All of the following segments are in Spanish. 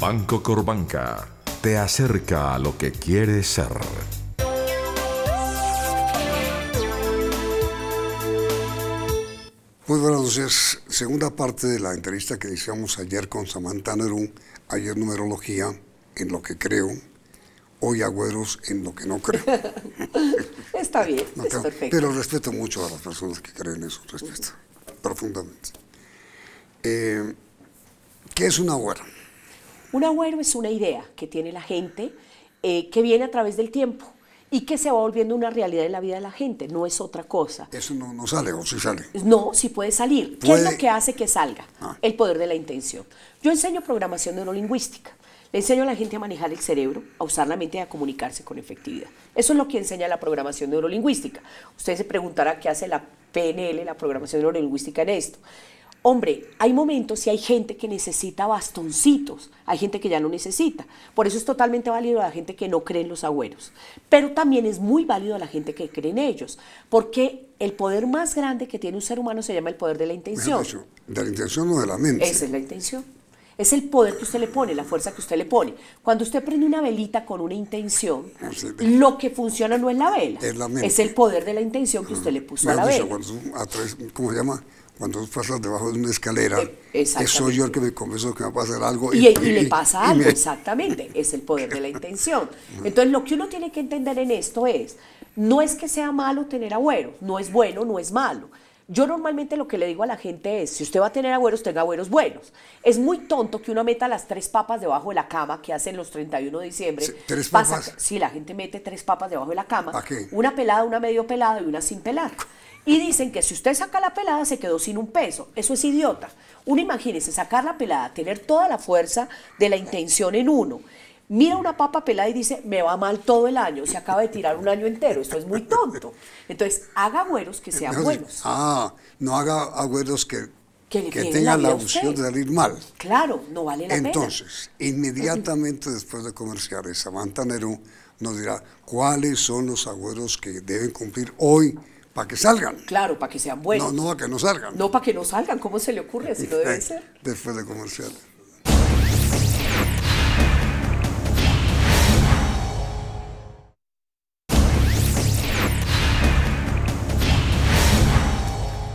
Banco Corbanca te acerca a lo que quieres ser. Muy buenas noches. Segunda parte de la entrevista que hicimos ayer con Samantha Nerún, Ayer numerología en lo que creo. Hoy agüeros en lo que no creo. Está bien, perfecto. Pero respeto mucho a las personas que creen eso, respeto profundamente. Eh, ¿Qué es un agüero? Un agüero es una idea que tiene la gente eh, que viene a través del tiempo y que se va volviendo una realidad en la vida de la gente, no es otra cosa. Eso no, sale o sí sale. No, sí puede salir. ¿Qué es lo que hace que salga? Ah. El poder de la intención. Yo enseño programación neurolingüística. Le enseño a la gente a manejar el cerebro, a usar la mente y a comunicarse con efectividad. Eso es lo que enseña la programación neurolingüística. Usted se preguntará qué hace la PNL, la programación neurolingüística en esto. Hombre, hay momentos y hay gente que necesita bastoncitos, hay gente que ya no necesita. Por eso es totalmente válido a la gente que no cree en los agüeros, pero también es muy válido a la gente que cree en ellos, porque el poder más grande que tiene un ser humano se llama el poder de la intención. de la intención o de la mente. Esa es la intención. Es el poder que usted le pone, la fuerza que usted le pone. Cuando usted prende una velita con una intención, ah, lo que funciona no es la vela, es, el poder de la intención que usted le puso a la vela. a ¿Cómo se llama? cuando tú pasas debajo de una escalera, e, soy yo el que me convenzo que va a pasar algo. Y, le pasa algo, exactamente, es el poder de la intención. Entonces, lo que uno tiene que entender en esto es, no es que sea malo tener agüeros, no es bueno, no es malo. Yo normalmente lo que le digo a la gente es, si usted va a tener agüeros, tenga agüeros buenos. Es muy tonto que uno meta las tres papas debajo de la cama que hacen los 31 de diciembre. ¿Tres papas? si la gente mete tres papas debajo de la cama. Una pelada, una medio pelada y una sin pelar. Y dicen que si usted saca la pelada se quedó sin un peso. Eso es idiota. Uno imagínese sacar la pelada, tener toda la fuerza de la intención en uno. Mira una papa pelada y dice, me va mal todo el año, se acaba de tirar un año entero, esto es muy tonto. Entonces, haga agüeros que sean buenos. Ah, no haga agüeros que, tengan la, opción de salir mal. Claro, no vale la Entonces, pena. Entonces, inmediatamente después de comerciar, Samantha Nerú nos dirá cuáles son los agüeros que deben cumplir hoy para que salgan. Claro, para que sean buenos. No, no, para que no salgan. No, para que no salgan. ¿Cómo se le ocurre? Así no debe ser. Después de comercial.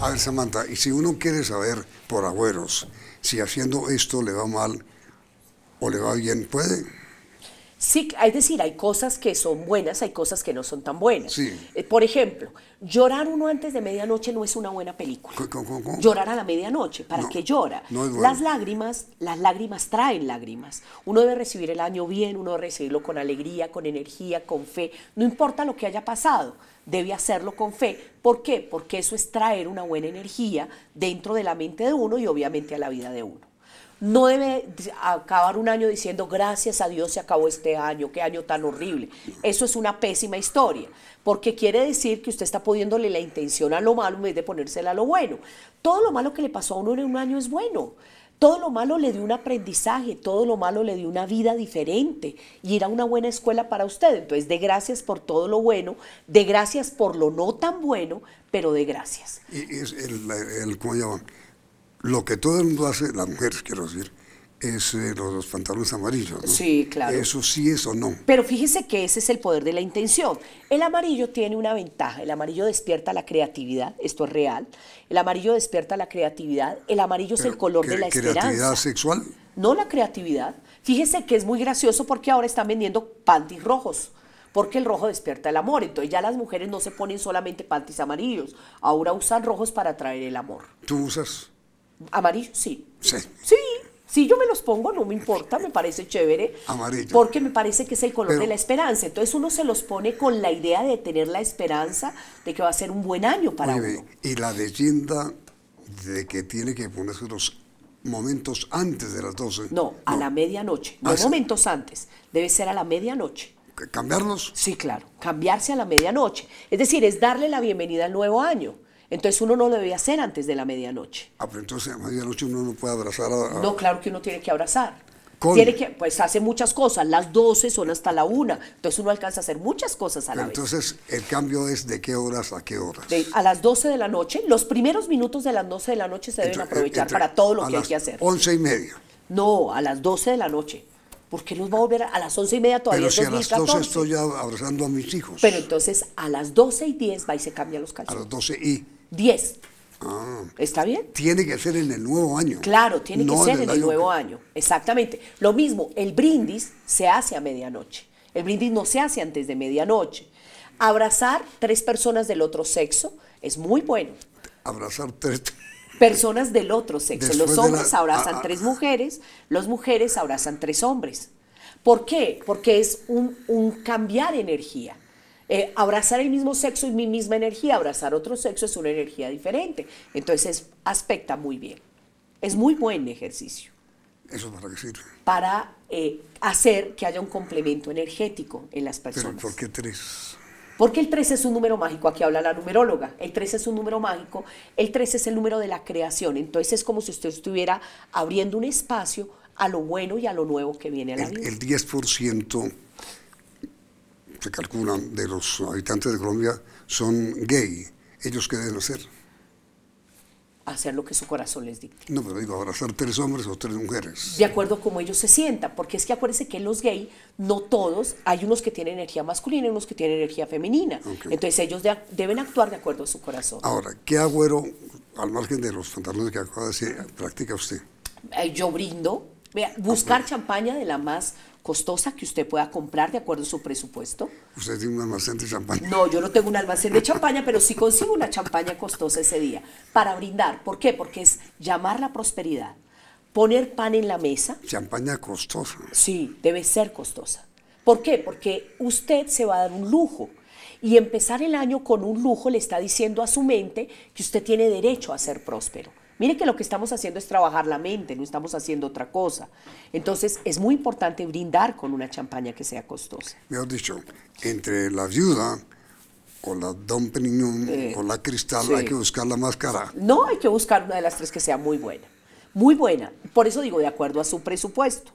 A ver, Samantha, y si uno quiere saber por agüeros si haciendo esto le va mal o le va bien, ¿puede? Sí, es decir, hay cosas que son buenas, hay cosas que no son tan buenas. Eh, por ejemplo, llorar uno antes de medianoche no es una buena película. Llorar a la medianoche, ¿para que qué llora? Las lágrimas, las lágrimas traen lágrimas. Uno debe recibir el año bien, uno debe recibirlo con alegría, con energía, con fe, no importa lo que haya pasado debe hacerlo con fe. ¿Por qué? Porque eso es traer una buena energía dentro de la mente de uno y obviamente a la vida de uno no debe acabar un año diciendo gracias a Dios se acabó este año, qué año tan horrible. Eso es una pésima historia, porque quiere decir que usted está poniéndole la intención a lo malo en vez de ponérsela a lo bueno. Todo lo malo que le pasó a uno en un año es bueno. Todo lo malo le dio un aprendizaje, todo lo malo le dio una vida diferente y era una buena escuela para usted. Entonces, de gracias por todo lo bueno, de gracias por lo no tan bueno, pero de gracias. Y, el, el, ¿cómo llaman? Lo que todo el mundo hace, las mujeres quiero decir, es eh, los, pantalones amarillos. Sí, claro. Eso sí es o no. Pero fíjese que ese es el poder de la intención. El amarillo tiene una ventaja. El amarillo despierta la creatividad. Esto es real. El amarillo despierta la creatividad. El amarillo es el color de la esperanza. ¿Creatividad sexual? No la creatividad. Fíjese que es muy gracioso porque ahora están vendiendo panties rojos porque el rojo despierta el amor. Entonces ya las mujeres no se ponen solamente panties amarillos, ahora usan rojos para atraer el amor. ¿Tú usas? Amarillo, sí. Sí. Sí. Si yo me los pongo, no me importa, me parece chévere. Amarillo. Porque me parece que es el color de la esperanza. Entonces uno se los pone con la idea de tener la esperanza de que va a ser un buen año para uno. Y la leyenda de que tiene que ponerse unos momentos antes de las 12. No, a la medianoche. Ah, no momentos antes. Debe ser a la medianoche. ¿Cambiarlos? Sí, claro. Cambiarse a la medianoche. Es decir, es darle la bienvenida al nuevo año. Entonces uno no lo debe hacer antes de la medianoche. Ah, pero entonces a medianoche uno no puede abrazar a... No, claro que uno tiene que abrazar. Tiene que, pues hace muchas cosas, las 12 son hasta la una. entonces uno alcanza a hacer muchas cosas a la entonces, vez. Entonces, el cambio es de qué horas a qué horas. a las 12 de la noche, los primeros minutos de las 12 de la noche se deben aprovechar para todo lo que hay que hacer. 11 y media. No, a las 12 de la noche. ¿Por qué nos va a volver a las 11 y media todavía? Pero si a las 12 estoy abrazando a mis hijos. Pero entonces a las 12 y 10 va y se cambia los calzones. A las 12 y. 10. Ah. ¿Está bien? Tiene que ser en el nuevo año. Claro, tiene que ser en el, nuevo año. Exactamente. Lo mismo, el brindis se hace a medianoche. El brindis no se hace antes de medianoche. Abrazar tres personas del otro sexo es muy bueno. Abrazar tres personas del otro sexo. los hombres ah, abrazan ah. tres mujeres, las mujeres abrazan tres hombres. ¿Por qué? Porque es un, un cambiar energía. Eh, abrazar el mismo sexo y mi misma energía, abrazar otro sexo es una energía diferente. Entonces, aspecta muy bien. Es muy buen ejercicio. ¿Eso para qué sirve? Para eh, hacer que haya un complemento energético en las personas. ¿Pero por qué tres? Porque el tres es un número mágico, aquí habla la numeróloga. El tres es un número mágico, el tres es el número de la creación. Entonces es como si usted estuviera abriendo un espacio a lo bueno y a lo nuevo que viene a la vida. El 10% se calculan de los habitantes de Colombia son gay. ¿Ellos qué deben hacer? Hacer lo que su corazón les dicte. No, pero digo, abrazar tres hombres o tres mujeres. De acuerdo a cómo ellos se sientan, porque es que acuérdense que los gay, no todos, hay unos que tienen energía masculina y unos que tienen energía femenina. Entonces ellos deben actuar de acuerdo a su corazón. Ahora, ¿qué agüero, al margen de los pantalones que acaba de decir, practica usted? Eh, yo brindo. Vea, buscar champaña de la más costosa que usted pueda comprar de acuerdo a su presupuesto. ¿Usted tiene un almacén de champaña? No, yo no tengo un almacén de champaña, pero sí consigo una champaña costosa ese día para brindar. ¿Por qué? Porque es llamar la prosperidad, poner pan en la mesa. Champaña costosa. Sí, debe ser costosa. ¿Por qué? Porque usted se va a dar un lujo. Y empezar el año con un lujo le está diciendo a su mente que usted tiene derecho a ser próspero. Mire que lo que estamos haciendo es trabajar la mente, no estamos haciendo otra cosa. Entonces es muy importante brindar con una champaña que sea costosa. Me has dicho, entre la viuda con la Don Perignon con o la Cristal hay que buscar la más cara. No, hay que buscar una de las tres que sea muy buena. Muy buena. Por eso digo, de acuerdo a su presupuesto.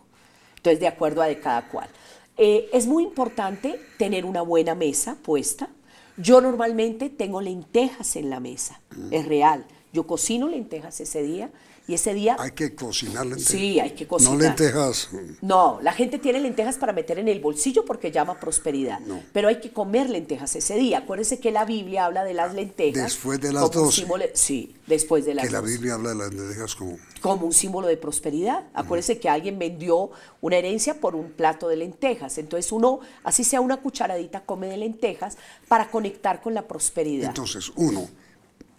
Entonces, de acuerdo a de cada cual. Eh, es muy importante tener una buena mesa puesta. Yo normalmente tengo lentejas en la mesa, es real. Yo cocino lentejas ese día y ese día... Hay que cocinar lentejas. Sí, hay que cocinar. No lentejas. No, la gente tiene lentejas para meter en el bolsillo porque llama prosperidad. Pero hay que comer lentejas ese día. Acuérdense que la Biblia habla de las lentejas. Después de las dos. Sí, después de las Que la Biblia habla de las lentejas como... Como un símbolo de prosperidad. Acuérdense que alguien vendió una herencia por un plato de lentejas. Entonces uno, así sea una cucharadita, come de lentejas para conectar con la prosperidad. Entonces, uno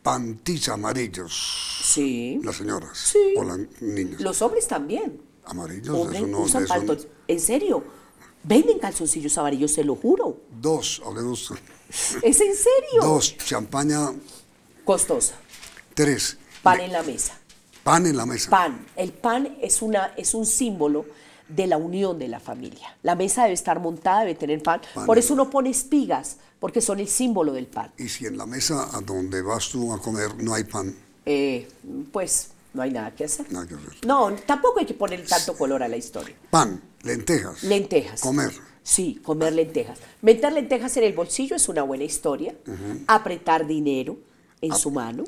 pantis amarillos. Sí. Las señoras. Sí. O las niñas. Los hombres también. Amarillos, eso no, usan En serio. Venden calzoncillos amarillos, se lo juro. Dos, hablé dos. ¿Es en serio? Dos, champaña. Costosa. Tres. Pan en la mesa. Pan en la mesa. Pan. El pan es, una, es un símbolo de la unión de la familia. La mesa debe estar montada, debe tener pan. Por eso uno pone espigas, porque son el símbolo del pan. Y si en la mesa a donde vas tú a comer no hay pan. Eh, pues no hay nada que hacer. Nada que hacer. No, tampoco hay que poner tanto color a la historia. Pan, lentejas. Lentejas. Comer. Sí, comer lentejas. Meter lentejas en el bolsillo es una buena historia. Apretar dinero en su mano.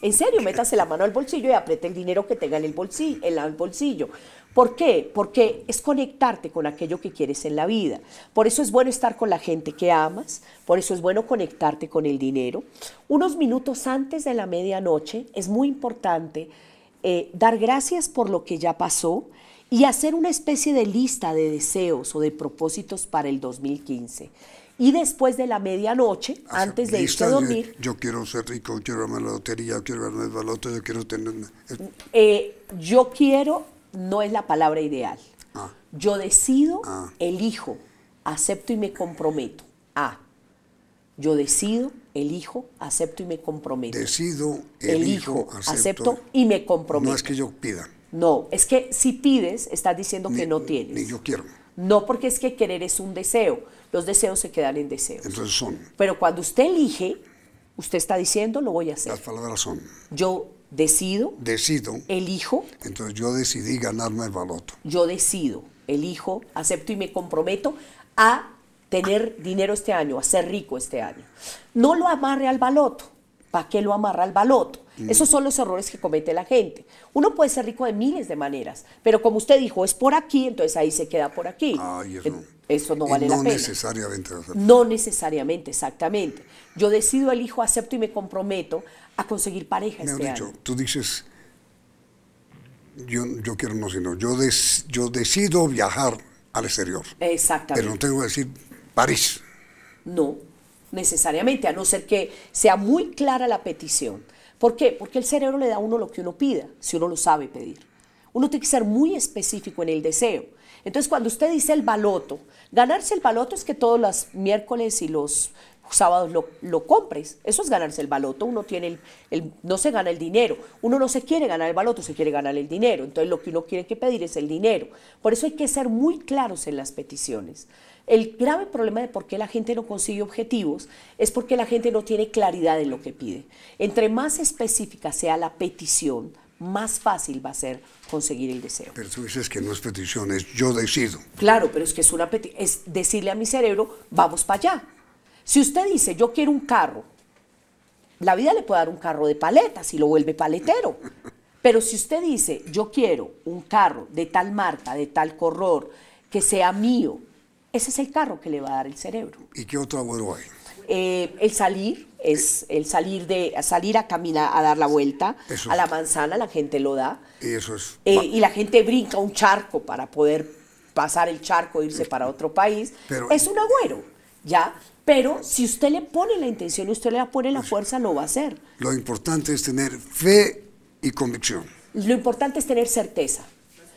En serio, métase la mano al bolsillo y apriete el dinero que tenga en el bolsillo. En el bolsillo. ¿Por qué? Porque es conectarte con aquello que quieres en la vida. Por eso es bueno estar con la gente que amas, por eso es bueno conectarte con el dinero. Unos minutos antes de la medianoche es muy importante eh, dar gracias por lo que ya pasó y hacer una especie de lista de deseos o de propósitos para el 2015 y después de la medianoche, antes de irse a dormir. yo quiero ser rico, quiero ganar la lotería, quiero ganar el baloto, yo quiero tener. Eh, yo quiero no es la palabra ideal. Ah. Yo decido, ah. elijo, acepto y me comprometo. A. Yo decido, elijo, acepto y me comprometo. Decido, elijo, acepto, y me comprometo. No es que yo pida. No, es que si pides, estás diciendo que no tienes. Ni yo quiero. No porque es que querer es un deseo. Los deseos se quedan en deseos. Entonces son. Pero cuando usted elige, usted está diciendo, lo voy a hacer. Las palabras son. Yo Decido. Decido. Elijo. Entonces yo decidí ganarme el baloto. Yo decido, elijo, acepto y me comprometo a tener dinero este año, a ser rico este año. No lo amarre al baloto. ¿Para qué lo amarra al baloto? Mm. Esos son los errores que comete la gente. Uno puede ser rico de miles de maneras, pero como usted dijo, es por aquí, entonces ahí se queda por aquí. Ay, eso. Eso no vale la pena. No necesariamente. No necesariamente, exactamente. Yo decido, elijo, acepto y me comprometo a conseguir pareja me este dicho, Tú dices, yo, quiero no, sino yo, yo decido viajar al exterior. Exactamente. Pero no tengo que decir París. No, necesariamente, a no ser que sea muy clara la petición. ¿Por qué? Porque el cerebro le da a uno lo que uno pida, si uno lo sabe pedir. Uno tiene que ser muy específico en el deseo. Entonces, cuando usted dice el baloto, ganarse el baloto es que todos los miércoles y los sábados lo, compres. Eso es ganarse el baloto. Uno tiene el, no se gana el dinero. Uno no se quiere ganar el baloto, se quiere ganar el dinero. Entonces, lo que uno quiere que pedir es el dinero. Por eso hay que ser muy claros en las peticiones. El grave problema de por qué la gente no consigue objetivos es porque la gente no tiene claridad en lo que pide. Entre más específica sea la petición, más fácil va a ser conseguir el deseo. Pero tú dices que no es petición, es yo decido. Claro, pero es que es una es decirle a mi cerebro, vamos para allá. Si usted dice, yo quiero un carro, la vida le puede dar un carro de paletas y lo vuelve paletero. Pero si usted dice, yo quiero un carro de tal marca, de tal color, que sea mío, ese es el carro que le va a dar el cerebro. ¿Y qué otro abuelo hay? Eh, el salir, es el salir de salir a caminar a dar la vuelta a la manzana la gente lo da y eso es eh, y la gente brinca un charco para poder pasar el charco e irse para otro país es un agüero ya pero si usted le pone la intención y usted le pone la fuerza lo va a hacer lo importante es tener fe y convicción lo importante es tener certeza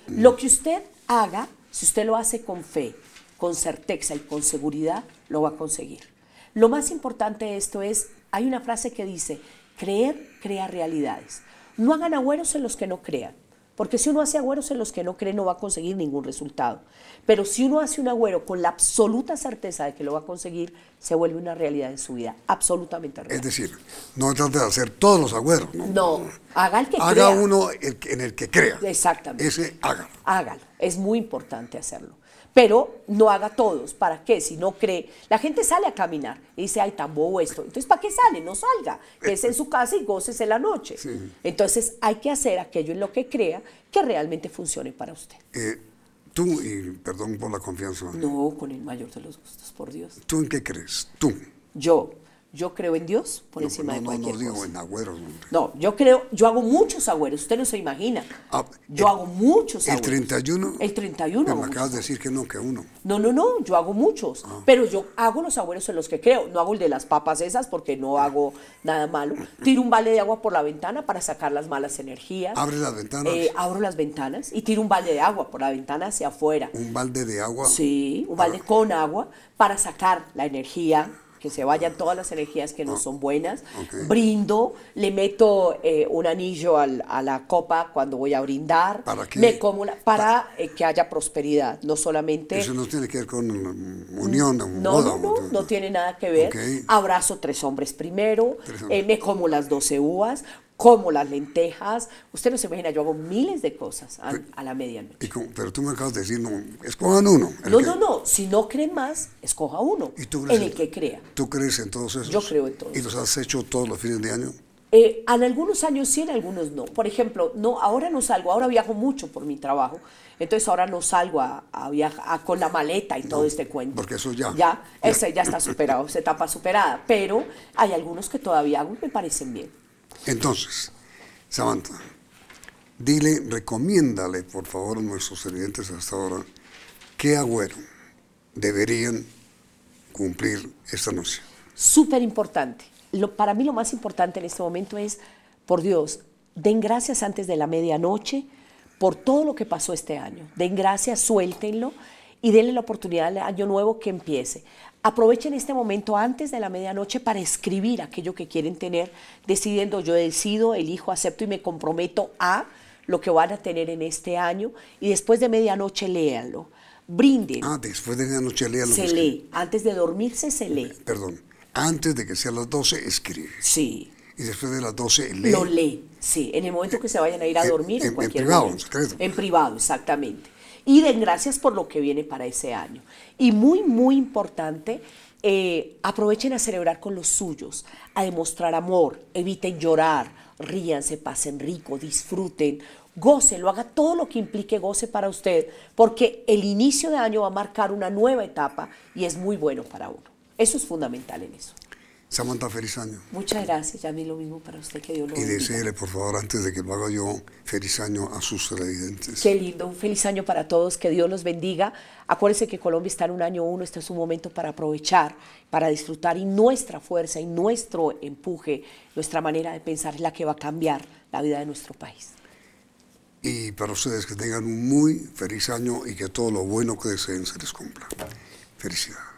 lo que usted haga si usted lo hace con fe con certeza y con seguridad lo va a conseguir lo más importante de esto es, hay una frase que dice, creer crea realidades. No hagan agüeros en los que no crean. Porque si uno hace agüeros en los que no cree, no va a conseguir ningún resultado. Pero si uno hace un agüero con la absoluta certeza de que lo va a conseguir, se vuelve una realidad en su vida, absolutamente real. Es decir, no trate de hacer todos los agüeros. No, haga el que crea. Haga uno en el que crea. Exactamente. Ese hágalo. Hágalo. Es muy importante hacerlo pero no haga todos. ¿Para qué? Si no cree. La gente sale a caminar y dice, ay, tan bobo esto. Entonces, ¿para qué sale? No salga. quédese en su casa y gócese la noche. Entonces, hay que hacer aquello en lo que crea que realmente funcione para usted. Eh, tú, y perdón por la confianza. No, con el mayor de los gustos, por Dios. ¿Tú en qué crees? Tú. Yo. Yo creo en Dios por encima de cualquier no, no digo en agüeros. No, yo creo, yo hago muchos agüeros, usted no se imagina. Ah, yo eh, hago muchos agüeros. ¿El 31? El 31. Pero me acabas de decir que no, que uno. No, no, no, yo hago muchos, ah. pero yo hago los agüeros en los que creo, no hago el de las papas esas porque no hago nada malo. Tiro un balde de agua por la ventana para sacar las malas energías. ¿Abre las ventanas? Eh, abro las ventanas y tiro un balde de agua por la ventana hacia afuera. ¿Un balde de agua? Sí, un ah. balde con agua para sacar la energía que se vayan todas las energías que no ah, son buenas. Brindo, le meto eh, un anillo a la copa cuando voy a brindar. ¿Para Me como para, eh, que haya prosperidad, no solamente... Eso no tiene que ver con unión, mm, no, no, no, no, tiene nada que ver. Abrazo tres hombres primero, eh, me como las 12 uvas, como las lentejas. Usted no se imagina, yo hago miles de cosas a, la medianoche. pero tú me acabas de decir, no, escojan uno. No, no, no, si no creen más, escoja uno, ¿Y tú en el que crea. ¿Tú crees en todos esos? Yo creo en todos. ¿Y los has hecho todos los fines de año? Eh, en algunos años sí, en algunos no. Por ejemplo, no, ahora no salgo, ahora viajo mucho por mi trabajo, entonces ahora no salgo a, con la maleta y todo este cuento. Porque eso ya. Ya, ya está superado, esa etapa superada. Pero hay algunos que todavía hago y me parecen bien. Entonces, Samantha, dile, recomiéndale por favor a nuestros sirvientes hasta ahora qué agüero deberían cumplir esta noche. Súper importante. Lo, para mí lo más importante en este momento es, por Dios, den gracias antes de la medianoche por todo lo que pasó este año. Den gracias, suéltenlo y denle la oportunidad al año nuevo que empiece. Aprovechen este momento antes de la medianoche para escribir aquello que quieren tener, decidiendo yo decido, elijo, acepto y me comprometo a lo que van a tener en este año y después de medianoche léanlo. Brinden. Ah, después de medianoche léanlo. Se lee. Antes de dormirse se lee. Eh, perdón. Antes de que sean las 12 escribe. Sí. Y después de las 12 lee. Lo lee, sí. En el momento que se vayan a ir a dormir. En, cualquier privado, En privado, exactamente y den gracias por lo que viene para ese año. Y muy, muy importante, eh, aprovechen a celebrar con los suyos, a demostrar amor, eviten llorar, ríanse, pasen rico, disfruten, goce, lo haga todo lo que implique goce para usted, porque el inicio de año va a marcar una nueva etapa y es muy bueno para uno. Eso es fundamental en eso. Samantha, feliz año. Muchas gracias, mí lo mismo para usted, que Dios lo bendiga. Y deseele, por favor, antes de que lo haga yo, feliz año a sus residentes Qué lindo, un feliz año para todos, que Dios los bendiga. Acuérdense que Colombia está en un año uno, este es un momento para aprovechar, para disfrutar y nuestra fuerza y nuestro empuje, nuestra manera de pensar es la que va a cambiar la vida de nuestro país. Y para ustedes que tengan un muy feliz año y que todo lo bueno que deseen se les cumpla. Felicidades.